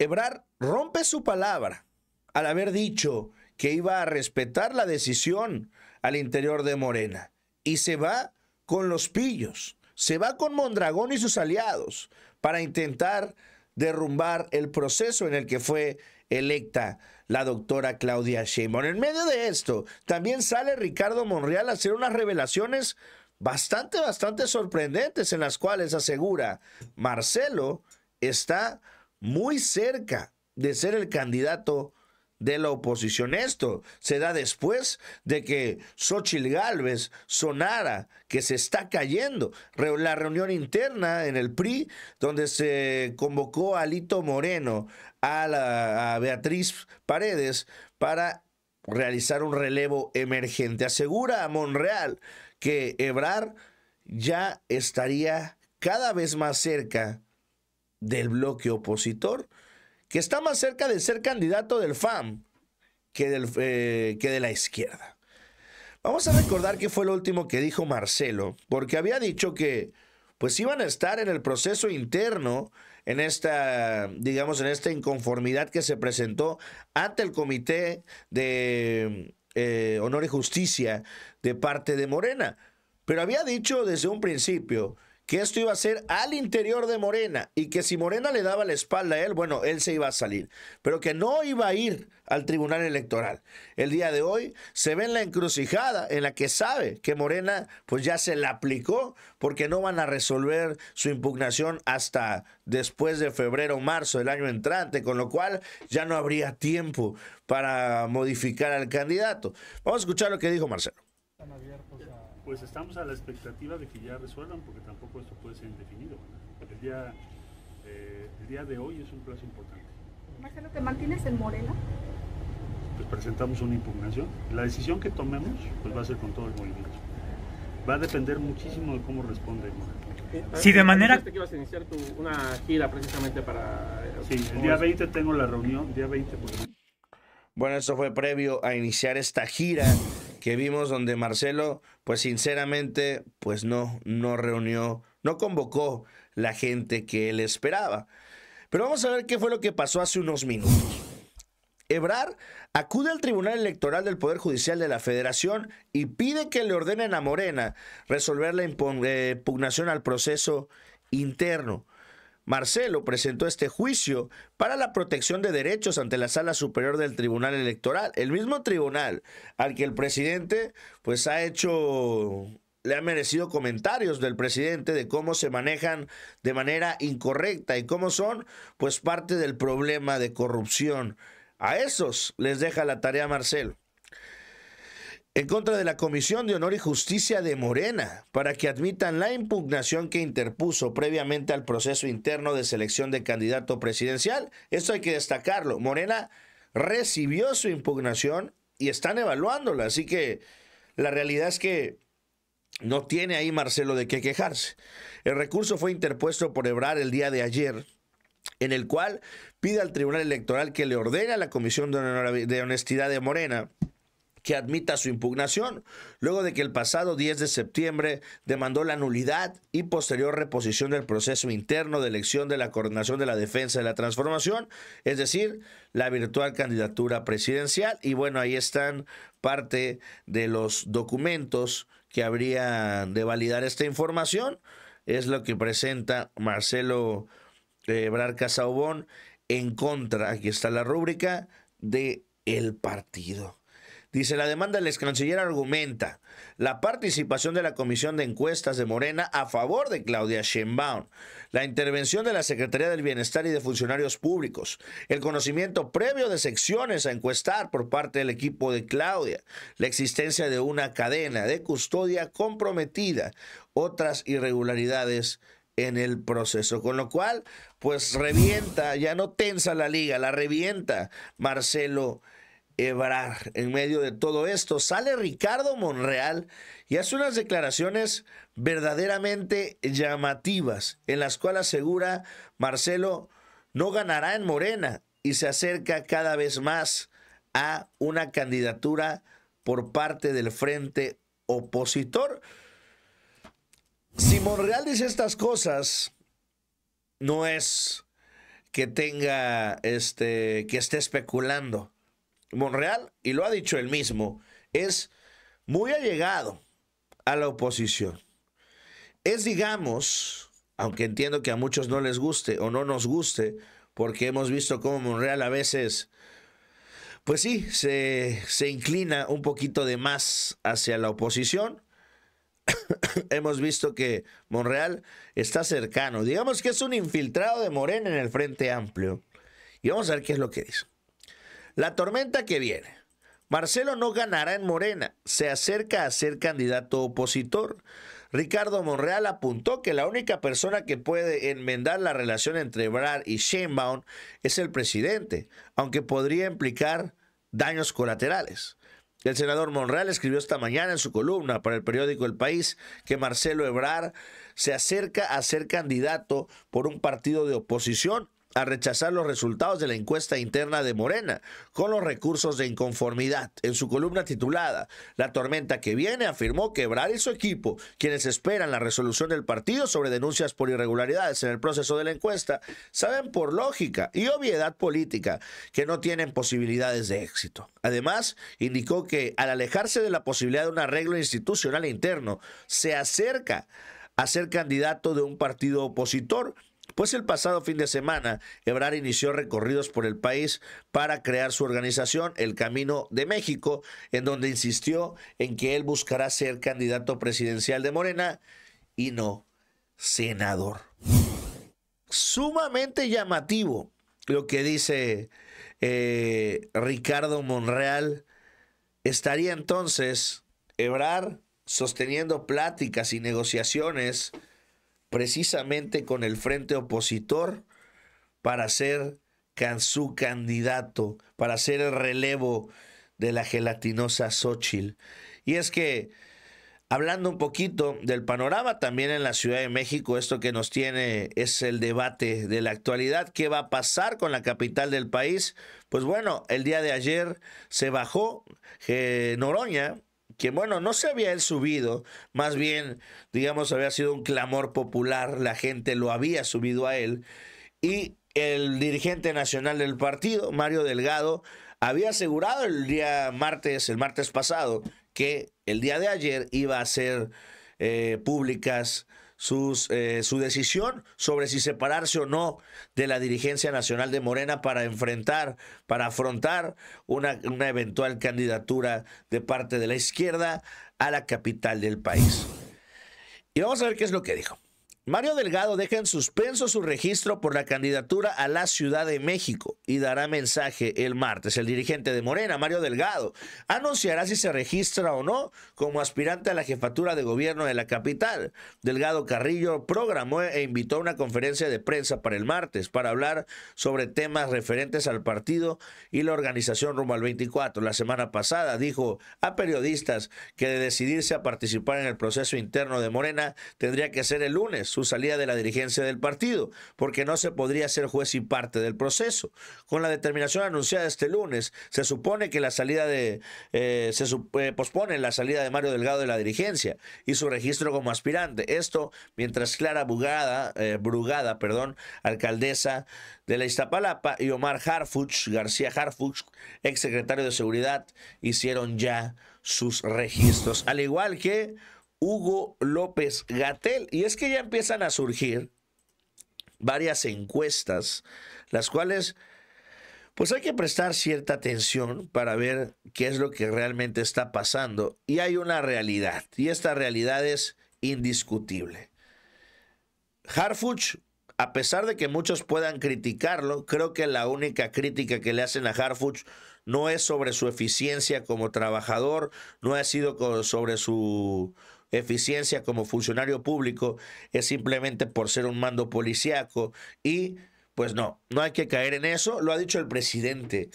Ebrar rompe su palabra al haber dicho que iba a respetar la decisión al interior de Morena y se va con los pillos, se va con Mondragón y sus aliados para intentar derrumbar el proceso en el que fue electa la doctora Claudia Sheinbaum. En medio de esto, también sale Ricardo Monreal a hacer unas revelaciones bastante, bastante sorprendentes en las cuales asegura Marcelo está muy cerca de ser el candidato de la oposición. Esto se da después de que Xochitl Gálvez sonara que se está cayendo. La reunión interna en el PRI, donde se convocó a Lito Moreno, a, a Beatriz Paredes, para realizar un relevo emergente. Asegura a Monreal que Ebrar ya estaría cada vez más cerca del bloque opositor, que está más cerca de ser candidato del FAM que, del, eh, que de la izquierda. Vamos a recordar qué fue lo último que dijo Marcelo, porque había dicho que pues iban a estar en el proceso interno, en esta, digamos, en esta inconformidad que se presentó ante el Comité de eh, Honor y Justicia de parte de Morena. Pero había dicho desde un principio que esto iba a ser al interior de Morena y que si Morena le daba la espalda a él, bueno, él se iba a salir, pero que no iba a ir al Tribunal Electoral. El día de hoy se ve en la encrucijada en la que sabe que Morena pues ya se la aplicó porque no van a resolver su impugnación hasta después de febrero o marzo del año entrante, con lo cual ya no habría tiempo para modificar al candidato. Vamos a escuchar lo que dijo Marcelo pues estamos a la expectativa de que ya resuelvan, porque tampoco esto puede ser indefinido. Eh, el día, de hoy es un plazo importante. Marcelo, ¿te mantienes en Morena? Pues presentamos una impugnación. La decisión que tomemos pues va a ser con todo el movimiento. Va a depender muchísimo de cómo responde si ah, Sí, de manera... que ibas a iniciar una gira precisamente para... Eh, sí, el día 20 tengo la reunión, día 20... Bueno, eso fue previo a iniciar esta gira que vimos donde Marcelo, pues sinceramente, pues no, no reunió, no convocó la gente que él esperaba. Pero vamos a ver qué fue lo que pasó hace unos minutos. Ebrar acude al Tribunal Electoral del Poder Judicial de la Federación y pide que le ordenen a Morena resolver la impugnación eh, al proceso interno. Marcelo presentó este juicio para la protección de derechos ante la Sala Superior del Tribunal Electoral, el mismo tribunal al que el presidente pues ha hecho le ha merecido comentarios del presidente de cómo se manejan de manera incorrecta y cómo son pues parte del problema de corrupción. A esos les deja la tarea Marcelo en contra de la Comisión de Honor y Justicia de Morena para que admitan la impugnación que interpuso previamente al proceso interno de selección de candidato presidencial. Esto hay que destacarlo. Morena recibió su impugnación y están evaluándola, así que la realidad es que no tiene ahí Marcelo de qué quejarse. El recurso fue interpuesto por Ebrar el día de ayer en el cual pide al Tribunal Electoral que le ordene a la Comisión de Honestidad de Morena que admita su impugnación, luego de que el pasado 10 de septiembre demandó la nulidad y posterior reposición del proceso interno de elección de la Coordinación de la Defensa de la Transformación, es decir, la virtual candidatura presidencial. Y bueno, ahí están parte de los documentos que habrían de validar esta información. Es lo que presenta Marcelo eh, Ebrard Casaubón en contra, aquí está la rúbrica, de el partido. Dice, la demanda del ex canciller argumenta la participación de la Comisión de Encuestas de Morena a favor de Claudia Sheinbaum, la intervención de la Secretaría del Bienestar y de funcionarios públicos, el conocimiento previo de secciones a encuestar por parte del equipo de Claudia, la existencia de una cadena de custodia comprometida, otras irregularidades en el proceso. Con lo cual, pues revienta, ya no tensa la liga, la revienta Marcelo en medio de todo esto sale Ricardo Monreal y hace unas declaraciones verdaderamente llamativas, en las cuales asegura Marcelo no ganará en Morena y se acerca cada vez más a una candidatura por parte del frente opositor. Si Monreal dice estas cosas, no es que tenga este que esté especulando Monreal, y lo ha dicho él mismo, es muy allegado a la oposición. Es, digamos, aunque entiendo que a muchos no les guste o no nos guste, porque hemos visto cómo Monreal a veces, pues sí, se, se inclina un poquito de más hacia la oposición. hemos visto que Monreal está cercano. Digamos que es un infiltrado de Morena en el Frente Amplio. Y vamos a ver qué es lo que dice. La tormenta que viene. Marcelo no ganará en Morena, se acerca a ser candidato opositor. Ricardo Monreal apuntó que la única persona que puede enmendar la relación entre Brad y Sheinbaum es el presidente, aunque podría implicar daños colaterales. El senador Monreal escribió esta mañana en su columna para el periódico El País que Marcelo Ebrar se acerca a ser candidato por un partido de oposición a rechazar los resultados de la encuesta interna de Morena con los recursos de inconformidad. En su columna titulada La tormenta que viene afirmó quebrar y su equipo, quienes esperan la resolución del partido sobre denuncias por irregularidades en el proceso de la encuesta, saben por lógica y obviedad política que no tienen posibilidades de éxito. Además, indicó que al alejarse de la posibilidad de un arreglo institucional interno, se acerca a ser candidato de un partido opositor pues el pasado fin de semana, Ebrar inició recorridos por el país para crear su organización, El Camino de México, en donde insistió en que él buscará ser candidato presidencial de Morena y no senador. Sumamente llamativo lo que dice eh, Ricardo Monreal. Estaría entonces Ebrar sosteniendo pláticas y negociaciones precisamente con el frente opositor para ser su candidato, para ser el relevo de la gelatinosa Xochitl. Y es que, hablando un poquito del panorama, también en la Ciudad de México, esto que nos tiene es el debate de la actualidad. ¿Qué va a pasar con la capital del país? Pues bueno, el día de ayer se bajó eh, Noroña, que bueno, no se había él subido, más bien, digamos, había sido un clamor popular, la gente lo había subido a él, y el dirigente nacional del partido, Mario Delgado, había asegurado el día martes, el martes pasado, que el día de ayer iba a ser eh, públicas sus, eh, su decisión sobre si separarse o no de la dirigencia nacional de Morena para enfrentar, para afrontar una, una eventual candidatura de parte de la izquierda a la capital del país. Y vamos a ver qué es lo que dijo. Mario Delgado deja en suspenso su registro por la candidatura a la Ciudad de México y dará mensaje el martes. El dirigente de Morena, Mario Delgado, anunciará si se registra o no como aspirante a la jefatura de gobierno de la capital. Delgado Carrillo programó e invitó a una conferencia de prensa para el martes para hablar sobre temas referentes al partido y la organización rumbo al 24. La semana pasada dijo a periodistas que de decidirse a participar en el proceso interno de Morena tendría que ser el lunes su salida de la dirigencia del partido, porque no se podría ser juez y parte del proceso con la determinación anunciada este lunes. Se supone que la salida de eh, se eh, pospone la salida de Mario Delgado de la dirigencia y su registro como aspirante. Esto mientras Clara Bugada, eh, Brugada, perdón, alcaldesa de la Iztapalapa y Omar Harfuch, García Harfuch, ex secretario de Seguridad, hicieron ya sus registros, al igual que Hugo López Gatel. Y es que ya empiezan a surgir varias encuestas, las cuales pues hay que prestar cierta atención para ver qué es lo que realmente está pasando. Y hay una realidad, y esta realidad es indiscutible. Harfuch, a pesar de que muchos puedan criticarlo, creo que la única crítica que le hacen a Harfuch no es sobre su eficiencia como trabajador, no ha sido sobre su eficiencia como funcionario público, es simplemente por ser un mando policíaco y pues no, no hay que caer en eso, lo ha dicho el presidente.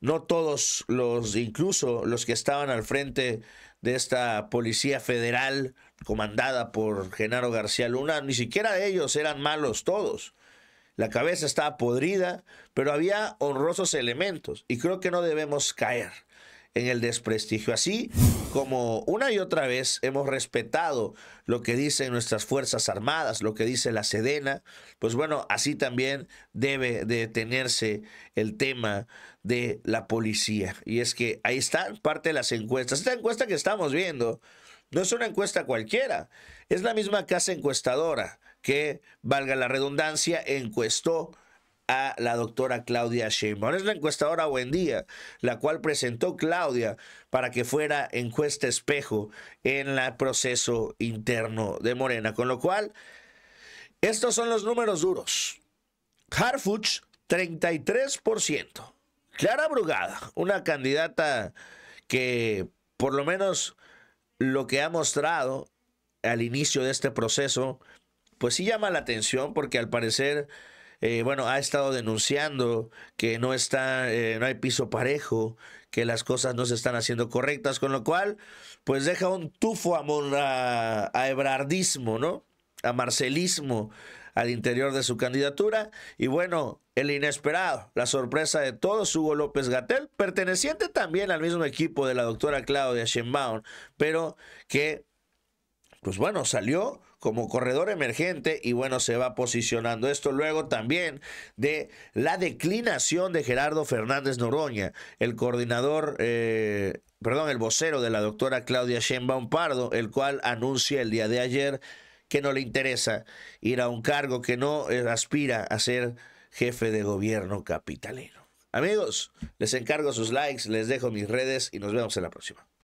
No todos los, incluso los que estaban al frente de esta policía federal comandada por Genaro García Luna, ni siquiera ellos eran malos todos. La cabeza estaba podrida, pero había honrosos elementos y creo que no debemos caer en el desprestigio. Así como una y otra vez hemos respetado lo que dicen nuestras Fuerzas Armadas, lo que dice la Sedena, pues bueno, así también debe de tenerse el tema de la policía. Y es que ahí está parte de las encuestas. Esta encuesta que estamos viendo no es una encuesta cualquiera, es la misma casa encuestadora que, valga la redundancia, encuestó a la doctora Claudia Sheinbaum. Es la encuestadora Buen Día, la cual presentó Claudia para que fuera encuesta espejo en el proceso interno de Morena. Con lo cual, estos son los números duros. Harfuch, 33%. Clara Brugada, una candidata que por lo menos lo que ha mostrado al inicio de este proceso, pues sí llama la atención porque al parecer eh, bueno, ha estado denunciando que no, está, eh, no hay piso parejo, que las cosas no se están haciendo correctas, con lo cual, pues deja un tufo a, a, Ebrardismo, ¿no? A Marcelismo al interior de su candidatura. Y bueno, el inesperado, la sorpresa de todos, Hugo López Gatel, perteneciente también al mismo equipo de la doctora Claudia Sheinbaum, pero que, pues bueno, salió como corredor emergente y bueno, se va posicionando esto luego también de la declinación de Gerardo Fernández Noroña, el coordinador eh, perdón, el vocero de la doctora Claudia Sheinbaum Pardo, el cual anuncia el día de ayer que no le interesa ir a un cargo que no eh, aspira a ser jefe de gobierno capitalino. Amigos, les encargo sus likes, les dejo mis redes y nos vemos en la próxima.